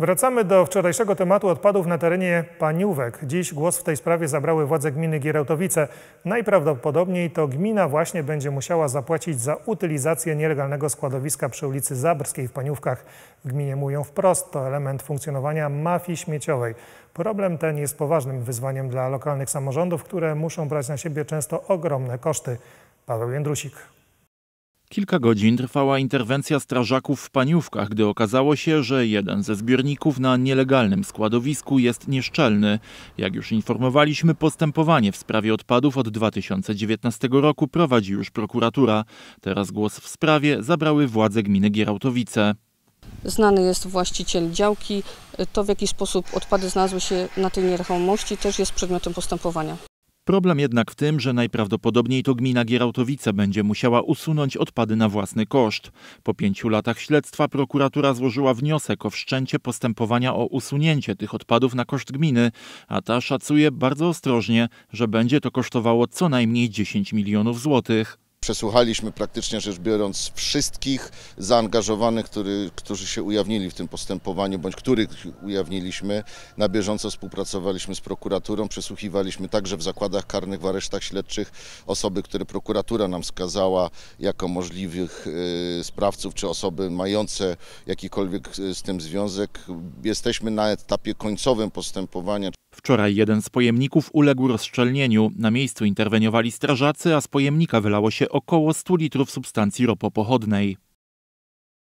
Wracamy do wczorajszego tematu odpadów na terenie Paniówek. Dziś głos w tej sprawie zabrały władze gminy Gierałtowice. Najprawdopodobniej to gmina właśnie będzie musiała zapłacić za utylizację nielegalnego składowiska przy ulicy Zabrskiej w Paniówkach. W gminie mówią wprost, to element funkcjonowania mafii śmieciowej. Problem ten jest poważnym wyzwaniem dla lokalnych samorządów, które muszą brać na siebie często ogromne koszty. Paweł Jędrusik. Kilka godzin trwała interwencja strażaków w paniówkach, gdy okazało się, że jeden ze zbiorników na nielegalnym składowisku jest nieszczelny. Jak już informowaliśmy, postępowanie w sprawie odpadów od 2019 roku prowadzi już prokuratura. Teraz głos w sprawie zabrały władze gminy Gierałtowice. Znany jest właściciel działki. To w jaki sposób odpady znalazły się na tej nieruchomości też jest przedmiotem postępowania. Problem jednak w tym, że najprawdopodobniej to gmina Gierałtowice będzie musiała usunąć odpady na własny koszt. Po pięciu latach śledztwa prokuratura złożyła wniosek o wszczęcie postępowania o usunięcie tych odpadów na koszt gminy, a ta szacuje bardzo ostrożnie, że będzie to kosztowało co najmniej 10 milionów złotych przesłuchaliśmy praktycznie rzecz biorąc wszystkich zaangażowanych, który, którzy się ujawnili w tym postępowaniu, bądź których ujawniliśmy. Na bieżąco współpracowaliśmy z prokuraturą, przesłuchiwaliśmy także w zakładach karnych, w aresztach śledczych osoby, które prokuratura nam skazała jako możliwych e, sprawców, czy osoby mające jakikolwiek e, z tym związek. Jesteśmy na etapie końcowym postępowania. Wczoraj jeden z pojemników uległ rozszczelnieniu. Na miejscu interweniowali strażacy, a z pojemnika wylało się około 100 litrów substancji ropopochodnej.